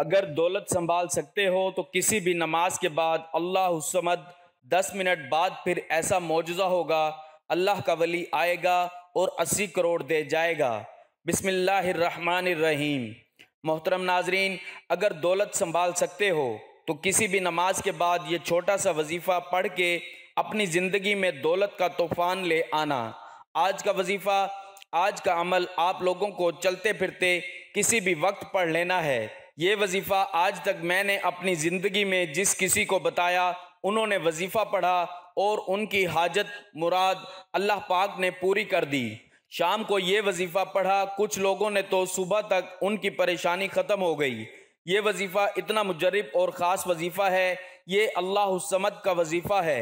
अगर दौलत संभाल सकते हो तो किसी भी नमाज के बाद अल्लाह समद दस मिनट बाद फिर ऐसा मुजजा होगा अल्लाह का वली आएगा और अस्सी करोड़ दे जाएगा बिसमीम मोहतरम नाजरीन अगर दौलत संभाल सकते हो तो किसी भी नमाज के बाद ये छोटा सा वजीफ़ा पढ़ के अपनी ज़िंदगी में दौलत का तूफ़ान ले आना आज का वजीफ़ा आज का अमल आप लोगों को चलते फिरते किसी भी वक्त पढ़ लेना है ये वजीफ़ा आज तक मैंने अपनी ज़िंदगी में जिस किसी को बताया उन्होंने वजीफ़ा पढ़ा और उनकी हाजत मुराद अल्लाह पाक ने पूरी कर दी शाम को ये वजीफ़ा पढ़ा कुछ लोगों ने तो सुबह तक उनकी परेशानी ख़त्म हो गई ये वजीफ़ा इतना मुजरब और ख़ास वजीफ़ा है ये अल्लाह समद का वजीफ़ा है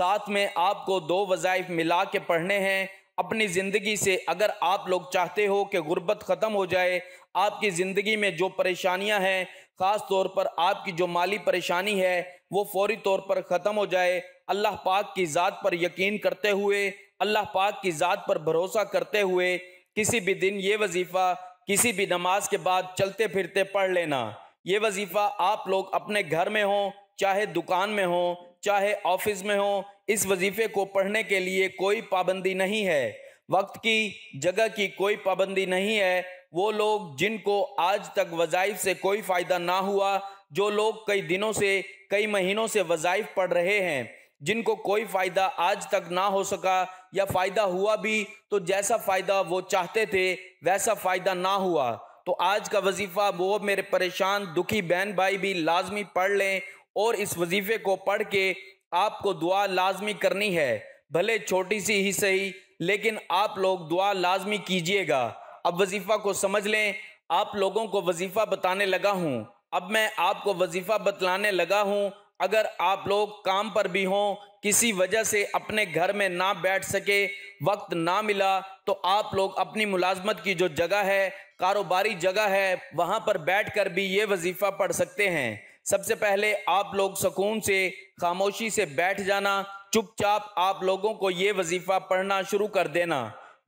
साथ में आपको दो वज़ाइफ मिला के पढ़ने हैं अपनी ज़िंदगी से अगर आप लोग चाहते हो कि गुर्बत ख़त्म हो जाए आपकी ज़िंदगी में जो परेशानियां हैं ख़ास तौर पर आपकी जो माली परेशानी है वो फौरी तौर पर ख़त्म हो जाए अल्लाह पाक की ज़ात पर यकीन करते हुए अल्लाह पाक की ज़ात पर भरोसा करते हुए किसी भी दिन ये वजीफ़ा किसी भी नमाज के बाद चलते फिरते पढ़ लेना ये वजीफ़ा आप लोग अपने घर में हों चाहे दुकान में हों चाहे ऑफिस में हों इस वजीफे को पढ़ने के लिए कोई पाबंदी नहीं है वक्त की जगह की कोई पाबंदी नहीं है वो लोग जिनको आज तक वज़ाइफ से कोई फ़ायदा ना हुआ जो लोग कई दिनों से कई महीनों से वज़ाइफ पढ़ रहे हैं जिनको कोई फ़ायदा आज तक ना हो सका या फ़ायदा हुआ भी तो जैसा फ़ायदा वो चाहते थे वैसा फ़ायदा ना हुआ तो आज का वजीफ़ा वो मेरे परेशान दुखी बहन भाई भी लाजमी पढ़ लें और इस वजीफ़े को पढ़ के आपको दुआ लाजमी करनी है भले छोटी सी ही सही लेकिन आप लोग दुआ लाजमी कीजिएगा अब वजीफ़ा को समझ लें आप लोगों को वजीफ़ा बताने लगा हूँ अब मैं आपको वजीफ़ा बतलाने लगा हूँ अगर आप लोग काम पर भी हों किसी वजह से अपने घर में ना बैठ सके वक्त ना मिला तो आप लोग अपनी मुलाजमत की जो जगह है कारोबारी जगह है वहाँ पर बैठ कर भी ये वजीफ़ा पढ़ सकते हैं सबसे पहले आप लोग सुकून से खामोशी से बैठ जाना चुपचाप आप लोगों को ये वजीफ़ा पढ़ना शुरू कर देना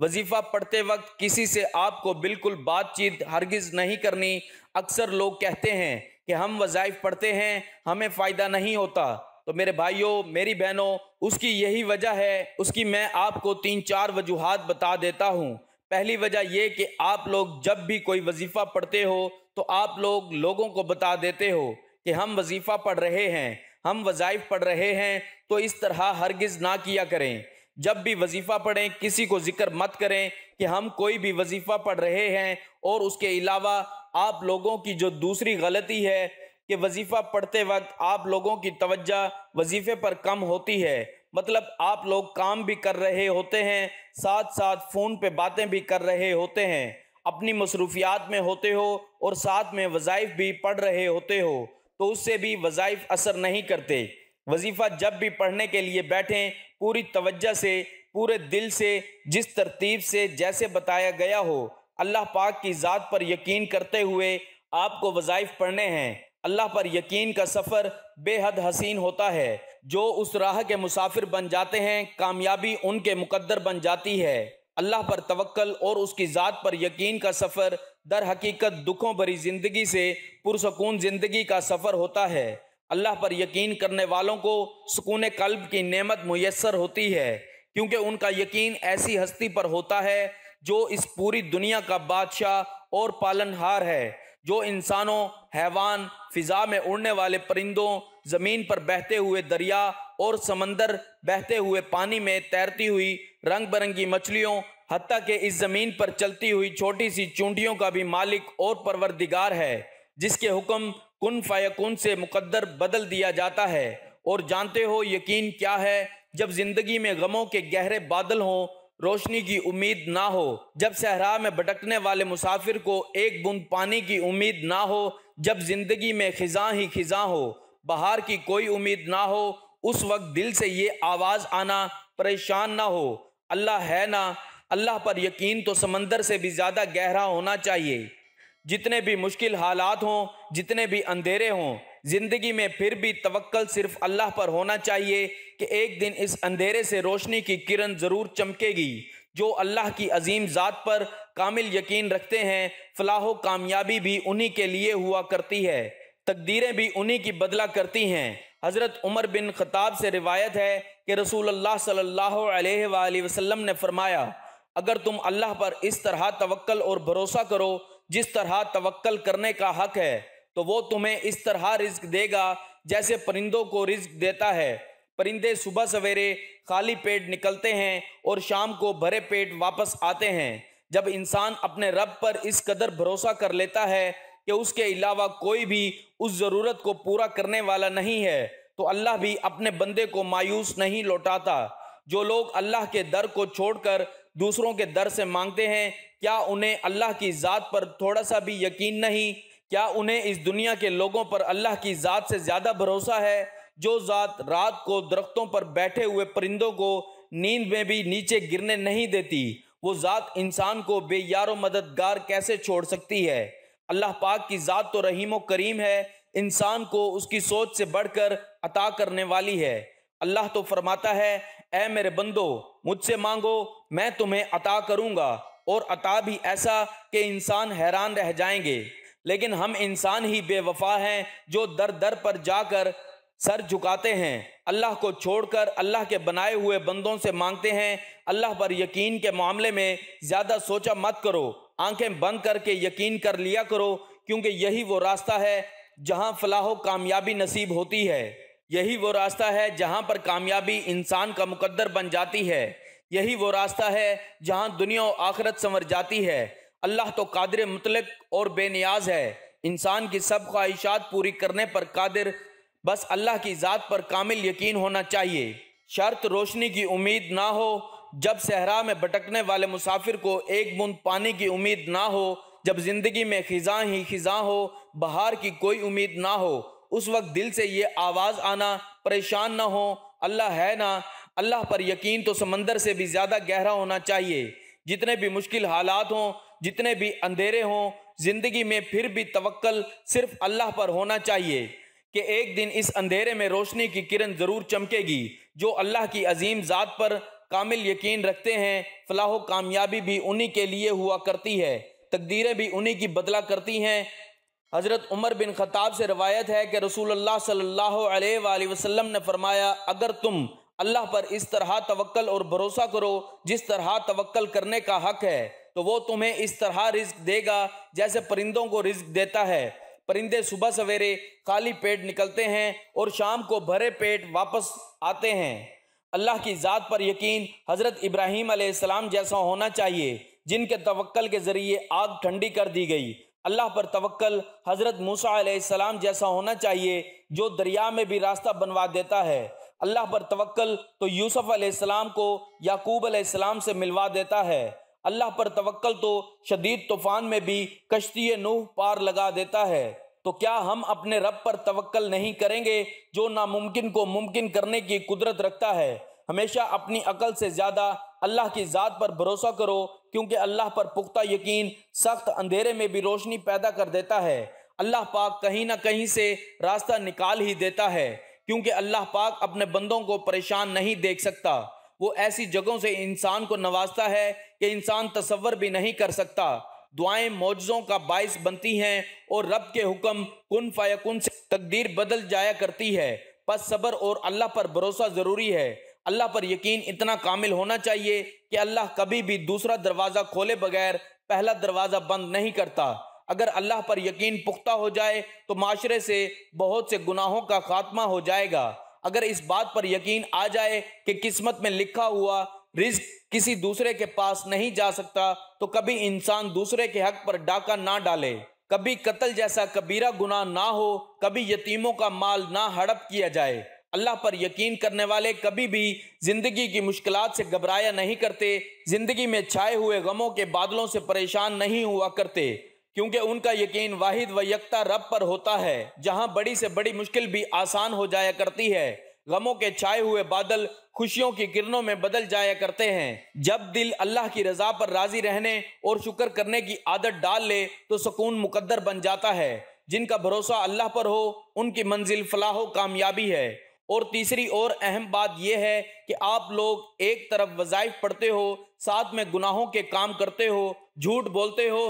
वजीफ़ा पढ़ते वक्त किसी से आपको बिल्कुल बातचीत हरगिज़ नहीं करनी अक्सर लोग कहते हैं कि हम वज़ाइफ पढ़ते हैं हमें फ़ायदा नहीं होता तो मेरे भाइयों मेरी बहनों उसकी यही वजह है उसकी मैं आपको तीन चार वजूहत बता देता हूँ पहली वजह यह कि आप लोग जब भी कोई वजीफ़ा पढ़ते हो तो आप लोग लोगों को बता देते हो कि हम वजीफ़ा पढ़ रहे हैं हम वज़ाइफ पढ़ रहे हैं तो इस तरह हरगिज़ ना किया करें जब भी वजीफ़ा पढ़ें किसी को जिक्र मत करें कि हम कोई भी वजीफ़ा पढ़ रहे हैं और उसके अलावा आप लोगों की जो दूसरी गलती है कि वजीफ़ा पढ़ते वक्त आप लोगों की तवज्जा वजीफ़े पर कम होती है मतलब आप लोग काम भी कर रहे होते हैं साथ साथ फ़ोन पे बातें भी कर रहे होते हैं अपनी मसरूफियात में होते हो और साथ में वज़ाइफ भी पढ़ रहे होते हो तो उससे भी वज़ाइफ असर नहीं करते वजीफ़ा जब भी पढ़ने के लिए बैठें पूरी तवज्जा से पूरे दिल से जिस तरतीब से जैसे बताया गया हो अल्लाह पाक की ज़ात पर यकीन करते हुए आपको वज़ाइफ पढ़ने हैं अल्लाह पर यकीन का सफ़र बेहद हसीन होता है जो उस राह के मुसाफिर बन जाते हैं कामयाबी उनके मुकद्दर बन जाती है अल्लाह पर तवक्ल और उसकी ज़ात पर यकीन का सफ़र दर हकीकत दुखों भरी ज़िंदगी से पुरसकून ज़िंदगी का सफ़र होता है अल्लाह पर यकीन करने वालों को सुकून कल्ब की नेमत मैसर होती है क्योंकि उनका यकीन ऐसी हस्ती पर होता है जो इस पूरी दुनिया का बादशाह और पालनहार है जो इंसानों हैवान फिजा में उड़ने वाले परिंदों ज़मीन पर बहते हुए दरिया और समंदर बहते हुए पानी में तैरती हुई रंग बिरंगी मछलियों हती के इस ज़मीन पर चलती हुई छोटी सी चूंटियों का भी मालिक और परवरदिगार है जिसके हुक्म कन फायकुन से मुकद्दर बदल दिया जाता है और जानते हो यकीन क्या है जब ज़िंदगी में गमों के गहरे बादल हों रोशनी की उम्मीद ना हो जब सहरा में भटकने वाले मुसाफिर को एक बूंद पानी की उम्मीद ना हो जब ज़िंदगी में खिजा ही खिजा हो बाहर की कोई उम्मीद ना हो उस वक्त दिल से ये आवाज़ आना परेशान ना हो अल्लाह है ना अल्लाह पर यकीन तो समंदर से भी ज़्यादा गहरा होना चाहिए जितने भी मुश्किल हालात हों जितने भी अंधेरे हों ज़िंदगी में फिर भी तवक्ल सिर्फ अल्लाह पर होना चाहिए कि एक दिन इस अंधेरे से रोशनी की किरण ज़रूर चमकेगी जो अल्लाह की अजीम ज़ात पर कामिल यकीन रखते हैं फलाह कामयाबी भी उन्हीं के लिए हुआ करती है तकदीरें भी उन्हीं की बदला करती हैं हज़रत उमर बिन खताब से रिवायत है कि रसूल अल्लाह सल्लल्लाहु अलैहि वसल्लम ने फरमाया अगर तुम अल्लाह पर इस तरह तवक्ल और भरोसा करो जिस तरह तवक्ल करने का हक है तो वो तुम्हें इस तरह रिज्क देगा जैसे परिंदों को रिज्क देता है परिंदे सुबह सवेरे खाली पेट निकलते हैं और शाम को भरे पेट वापस आते हैं जब इंसान अपने रब पर इस कदर भरोसा कर लेता है कि उसके अलावा कोई भी उस ज़रूरत को पूरा करने वाला नहीं है तो अल्लाह भी अपने बंदे को मायूस नहीं लौटाता जो लोग अल्लाह के दर को छोड़कर दूसरों के दर से मांगते हैं क्या उन्हें अल्लाह की ज़ात पर थोड़ा सा भी यकीन नहीं क्या उन्हें इस दुनिया के लोगों पर अल्लाह की ज़ात से ज़्यादा भरोसा है जो ज़ात रात को दरख्तों पर बैठे हुए परिंदों को नींद में भी नीचे गिरने नहीं देती वो ज़ात इंसान को बेयारो मददगार कैसे छोड़ सकती है अल्लाह पाक की ज़ात तो रहीम करीम है इंसान को उसकी सोच से बढ़कर अता करने वाली है अल्लाह तो फरमाता है ऐ मेरे बंदो मुझसे मांगो मैं तुम्हें अता करूँगा और अता भी ऐसा कि इंसान हैरान रह जाएंगे लेकिन हम इंसान ही बेवफा हैं जो दर दर पर जाकर सर झुकाते हैं अल्लाह को छोड़कर अल्लाह के बनाए हुए बंदों से मांगते हैं अल्लाह पर यकीन के मामले में ज़्यादा सोचा मत करो आंखें बंद करके यकीन कर लिया करो क्योंकि यही वो रास्ता है जहां फलाह कामयाबी नसीब होती है यही वो रास्ता है जहां पर कामयाबी इंसान का मुकद्दर बन जाती है यही वो रास्ता है जहां दुनिया आखरत संवर जाती है अल्लाह तो कादिर मुतलक और बेनियाज है इंसान की सब ख्वाहिशात पूरी करने पर कादिर बस अल्लाह की ज़ात पर कामिल यकीन होना चाहिए शर्त रोशनी की उम्मीद ना हो जब सहरा में भटकने वाले मुसाफिर को एक बूंद पानी की उम्मीद ना हो जब ज़िंदगी में खिजा ही खिजा हो बहार की कोई उम्मीद ना हो उस वक्त दिल से ये आवाज़ आना परेशान ना हो अल्लाह है ना अल्लाह पर यकीन तो समंदर से भी ज़्यादा गहरा होना चाहिए जितने भी मुश्किल हालात हों जितने भी अंधेरे हों ज़िंदगी में फिर भी तवक्ल सिर्फ अल्लाह पर होना चाहिए कि एक दिन इस अंधेरे में रोशनी की किरण ज़रूर चमकेगी जो अल्लाह की अजीम ज़ात पर कामिल यकीन रखते हैं फलाह कामयाबी भी उन्हीं के लिए हुआ करती है तकदीरें भी उन्हीं की बदला करती हैं हज़रत उमर बिन ख़ताब से रवायत है कि अल्लाह सल्लल्लाहु अलैहि वसल्लम ने फरमाया अगर तुम अल्लाह पर इस तरह तवक्ल और भरोसा करो जिस तरह तवक्ल करने का हक है तो वो तुम्हें इस तरह रिस्क देगा जैसे परिंदों को रिस्क देता है परिंदे सुबह सवेरे खाली पेट निकलते हैं और शाम को भरे पेट वापस आते हैं अल्लाह की ज़ात पर यकीन हज़रत इब्राहीम आसमाम जैसा होना चाहिए जिनके तवक्ल के ज़रिए आग ठंडी कर दी गई अल्लाह पर तवक्ल हज़रत मूसा जैसा होना चाहिए जो दरिया में भी रास्ता बनवा देता है अल्लाह पर तवक्ल तो यूसुफ अलैहिस्सलाम को याकूब अलैहिस्सलाम से मिलवा देता है अल्लाह पर तवक्ल तो शदीद तूफान में भी कश्ती नूह पार लगा देता है तो क्या हम अपने रब पर तवक्ल नहीं करेंगे जो नामुमकिन को मुमकिन करने की कुदरत रखता है हमेशा अपनी अकल से ज़्यादा अल्लाह की ज़ात पर भरोसा करो क्योंकि अल्लाह पर पुख्ता यकीन सख्त अंधेरे में भी रोशनी पैदा कर देता है अल्लाह पाक कहीं ना कहीं से रास्ता निकाल ही देता है क्योंकि अल्लाह पाक अपने बंदों को परेशान नहीं देख सकता वो ऐसी जगहों से इंसान को नवाजता है कि इंसान तस्वर भी नहीं कर सकता दुआएं मौजों का बायस बनती हैं और रब के हुक्म कन फ़ायकुन से तकदीर बदल जाया करती है बस सब्र और अल्लाह पर भरोसा ज़रूरी है अल्लाह पर यकीन इतना कामिल होना चाहिए कि अल्लाह कभी भी दूसरा दरवाज़ा खोले बगैर पहला दरवाज़ा बंद नहीं करता अगर अल्लाह पर यकीन पुख्ता हो जाए तो माशरे से बहुत से गुनाहों का खात्मा हो जाएगा अगर इस बात पर यकीन आ जाए कि किस्मत में लिखा हुआ रिज किसी दूसरे के पास नहीं जा सकता तो कभी इंसान दूसरे के हक पर डाका ना डाले कभी कत्ल जैसा कबीरा गुनाह ना हो कभी यतीमों का माल ना हड़प किया जाए अल्लाह पर यकीन करने वाले कभी भी ज़िंदगी की मुश्किल से घबराया नहीं करते ज़िंदगी में छाए हुए गमों के बादलों से परेशान नहीं हुआ करते क्योंकि उनका यकीन वाहिद व यकता रब पर होता है जहां बड़ी से बड़ी मुश्किल भी आसान हो जाया करती है गमों के छाए हुए बादल खुशियों की किरणों में बदल जाया करते हैं जब दिल अल्लाह की रजा पर राजी रहने और शुक्र करने की आदत डाल ले तो सुकून मुकद्दर बन जाता है जिनका भरोसा अल्लाह पर हो उनकी मंजिल फलाहो कामयाबी है और तीसरी और अहम बात यह है कि आप लोग एक तरफ वज़ाइफ पढ़ते हो साथ में गुनाहों के काम करते हो झूठ बोलते हो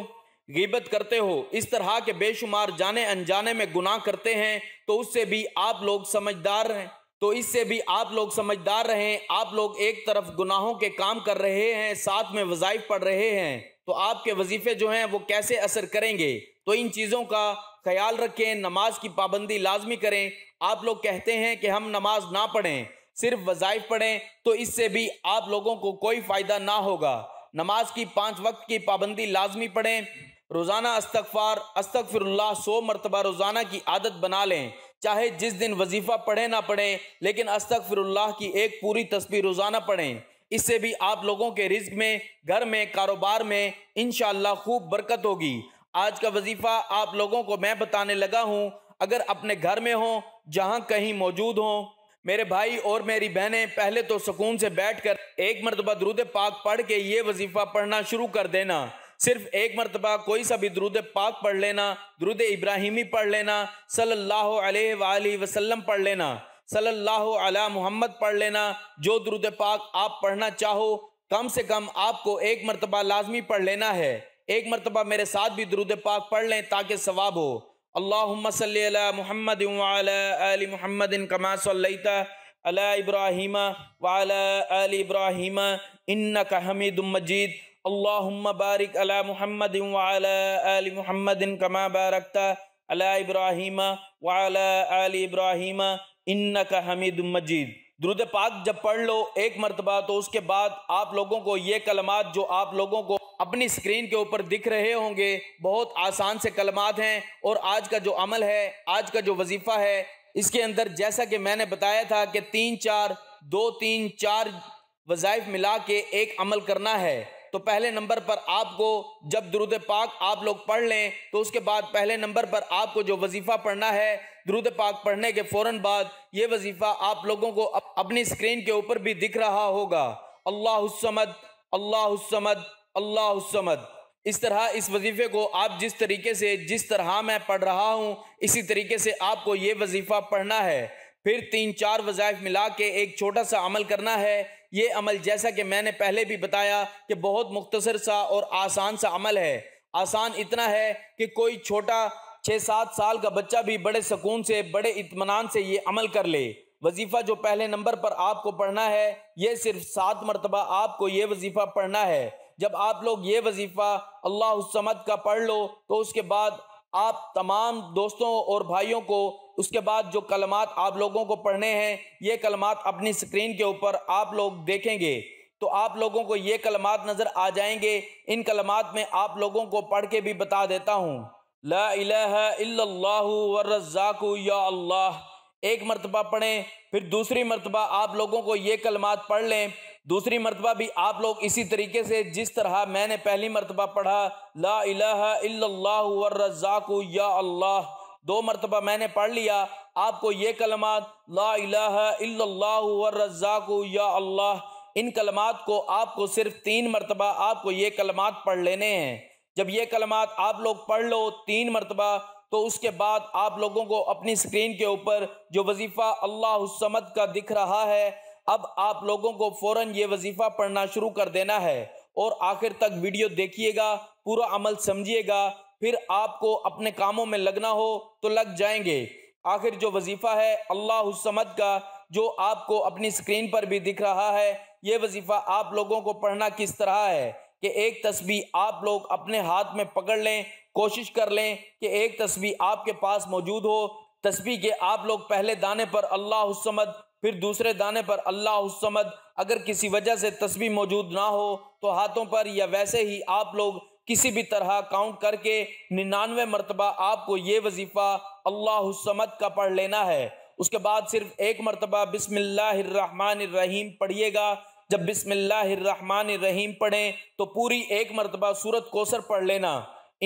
गिबत करते हो इस तरह के बेशुमार जाने अनजाने में गुनाह करते हैं तो उससे भी आप लोग समझदार हैं तो इससे भी आप लोग समझदार रहें आप लोग एक तरफ गुनाहों के काम कर रहे हैं साथ में वज़ाइफ पढ़ रहे हैं तो आपके वजीफ़े जो हैं वो कैसे असर करेंगे तो इन चीज़ों का ख्याल रखें नमाज की पाबंदी लाजमी करें आप लोग कहते हैं कि हम नमाज ना पढ़ें सिर्फ वज़ाइफ पढ़ें तो इससे भी आप लोगों को कोई फ़ायदा ना होगा नमाज की पाँच वक्त की पाबंदी लाजमी पढ़ें रोज़ाना अस्तफ़ार अस्तफ़िरल्ला सौ मरतबा रोज़ाना की आदत बना लें चाहे जिस दिन वजीफ़ा पढ़े ना पढ़ें लेकिन अस्तफ़िरल्ला की एक पूरी तस्वीर रोज़ाना पढ़ें इससे भी आप लोगों के रिज्क में घर में कारोबार में इन खूब बरकत होगी आज का वजीफा आप लोगों को मैं बताने लगा हूँ अगर अपने घर में हों जहाँ कहीं मौजूद हों मेरे भाई और मेरी बहनें पहले तो सुकून से बैठ कर एक मरतबा द्रुद पाक पढ़ के ये वजीफ़ा पढ़ना शुरू कर देना सिर्फ एक मरतबा कोई सा भी द्रुद पाक पढ़ लेना द्रुद इब्राहिमी पढ़ लेना सल्लल्लाहु अलैहि वसल्लम पढ़ लेना सल्लल्लाहु अला मोहम्मद पढ़ लेना जो द्रुद पाक आप पढ़ना चाहो कम से कम आपको एक मरतबा लाजमी पढ़ लेना है एक मरतबा मेरे साथ भी दरुद पाक पढ़ लें ताकि सवाब हो अल्लाम सल महमद अली मुहम्मद कमा सल्लता अला इब्राहिम वाला अली इब्राहिम इन्न का हमीद मजीद अल्लाहुम्मा बारिक अला महमद वाला अली मुहम्मद कमा बारकता अला इब्राहिम वाला अली इब्राहिम इन्न का हमीद मजीद दरुद पाक जब पढ़ लो एक मरतबा तो उसके बाद आप लोगों को ये कलमात जो आप लोगों को अपनी स्क्रीन के ऊपर दिख रहे होंगे बहुत आसान से कलमात हैं और आज का जो अमल है आज का जो वजीफ़ा है इसके अंदर जैसा कि मैंने बताया था कि तीन चार दो तीन चार वज़ाइफ मिला के एक अमल करना है तो पहले नंबर पर आपको जब दरुद पाक आप लोग पढ़ लें तो उसके बाद पहले नंबर पर आपको जो वजीफ़ा पढ़ना है दरुद पाक पढ़ने के फ़ौर बाद ये वजीफ़ा आप लोगों को अपनी स्क्रीन के ऊपर भी दिख रहा होगा अल्लाह समद अल्लाह समद अल्लाह समद इस तरह इस वजीफ़े को आप जिस तरीके से जिस तरह मैं पढ़ रहा हूँ इसी तरीके से आपको ये वजीफ़ा पढ़ना है फिर तीन चार वज़ायफ मिला के एक छोटा सा अमल करना है ये अमल जैसा कि मैंने पहले भी बताया कि बहुत मुख्तसर सा और आसान सा अमल है आसान इतना है कि कोई छोटा छः सात साल का बच्चा भी बड़े सुकून से बड़े इतमान से ये अमल कर ले वजीफ़ा जो पहले नंबर पर आपको पढ़ना है ये सिर्फ सात मरतबा आपको ये वजीफ़ा पढ़ना है जब आप लोग ये वजीफ़ा अल्लाह समद का पढ़ लो तो उसके बाद आप तमाम दोस्तों और भाइयों को उसके बाद जो कलमात आप लोगों को पढ़ने हैं ये कलमात अपनी स्क्रीन के ऊपर आप लोग देखेंगे तो आप लोगों को ये कलमात नज़र आ जाएंगे इन कलमात में आप लोगों को पढ़ के भी बता देता हूँ लाजाकू या अल्लाह एक मरतबा पढ़ें फिर दूसरी मरतबा आप लोगों को ये कलमात पढ़ लें दूसरी मरतबा भी आप लोग इसी तरीके से जिस तरह मैंने पहली मरतबा पढ़ा ला रज़ाक या अल्लाह दो मरतबा मैंने पढ़ लिया आपको ये कलमात ला या अल्लाह इन कलमात को आपको सिर्फ तीन मरतबा आपको ये कलमात पढ़ लेने हैं जब ये कलमात आप लोग पढ़ लो तीन मरतबा तो उसके बाद आप लोगों को अपनी स्क्रीन के ऊपर जो वजीफ़ा अल्लाह समद का दिख रहा है अब आप लोगों को फौरन ये वजीफ़ा पढ़ना शुरू कर देना है और आखिर तक वीडियो देखिएगा पूरा अमल समझिएगा फिर आपको अपने कामों में लगना हो तो लग जाएंगे आखिर जो वजीफ़ा है अल्लाह समद का जो आपको अपनी स्क्रीन पर भी दिख रहा है ये वजीफ़ा आप लोगों को पढ़ना किस तरह है कि एक तस्वीर आप लोग अपने हाथ में पकड़ लें कोशिश कर लें कि एक तस्वीर आपके पास मौजूद हो तस्वीर के आप लोग पहले दाने पर अल्लाह समद फिर दूसरे दाने पर अल्लाह समद अगर किसी वजह से तस्वीर मौजूद ना हो तो हाथों पर या वैसे ही आप लोग किसी भी तरह काउंट करके निन्यानवे मरतबा आपको ये वजीफ़ा अल्लाह समद का पढ़ लेना है उसके बाद सिर्फ एक मरतबा बिस्मिल्लाम पढ़िएगा जब बिसमीम पढ़ें तो पूरी एक मरतबा सूरत कोसर पढ़ लेना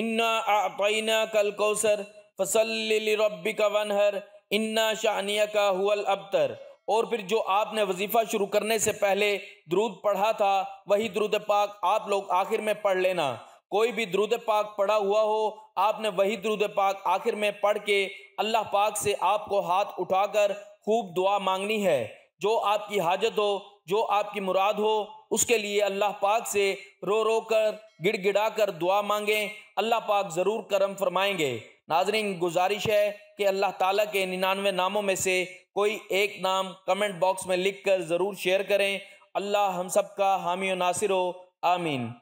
इन्ना कल कोसर फसल रबी का वनहर इन्ना शानिया का हुल अबतर और फिर जो आपने वजीफ़ा शुरू करने से पहले द्रूद पढ़ा था वही द्रुद पाक आप लोग आखिर में पढ़ लेना कोई भी द्रुद पाक पढ़ा हुआ हो आपने वही द्रुद पाक आखिर में पढ़ के अल्लाह पाक से आपको हाथ उठाकर खूब दुआ मांगनी है जो आपकी हाजत हो जो आपकी मुराद हो उसके लिए अल्लाह पाक से रो रो कर गिड़गिड़ा कर दुआ मांगें अल्लाह पाक ज़रूर करम फरमाएंगे नाजरीन गुजारिश है कि अल्लाह ताला के निन्यानवे नामों में से कोई एक नाम कमेंट बॉक्स में लिख कर ज़रूर शेयर करें अल्लाह हम सब का हामी नासिर हो आमीन